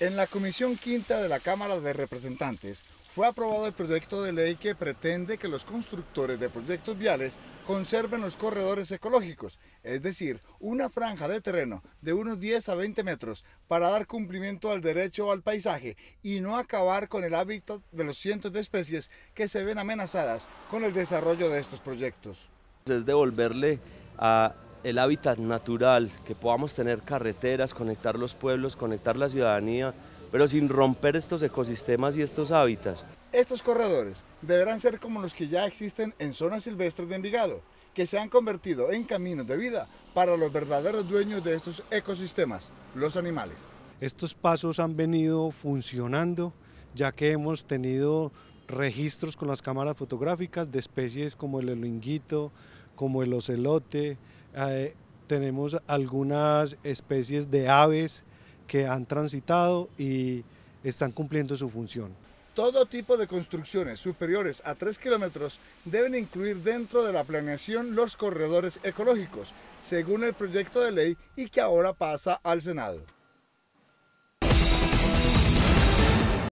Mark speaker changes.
Speaker 1: En la Comisión Quinta de la Cámara de Representantes fue aprobado el proyecto de ley que pretende que los constructores de proyectos viales conserven los corredores ecológicos, es decir, una franja de terreno de unos 10 a 20 metros para dar cumplimiento al derecho al paisaje y no acabar con el hábitat de los cientos de especies que se ven amenazadas con el desarrollo de estos proyectos.
Speaker 2: Es devolverle a el hábitat natural, que podamos tener carreteras, conectar los pueblos, conectar la ciudadanía, pero sin romper estos ecosistemas y estos hábitats.
Speaker 1: Estos corredores deberán ser como los que ya existen en zonas silvestres de Envigado, que se han convertido en caminos de vida para los verdaderos dueños de estos ecosistemas, los animales.
Speaker 3: Estos pasos han venido funcionando, ya que hemos tenido registros con las cámaras fotográficas de especies como el linguito como el ocelote, eh, tenemos algunas especies de aves que han transitado y están cumpliendo su función.
Speaker 1: Todo tipo de construcciones superiores a 3 kilómetros deben incluir dentro de la planeación los corredores ecológicos, según el proyecto de ley y que ahora pasa al Senado.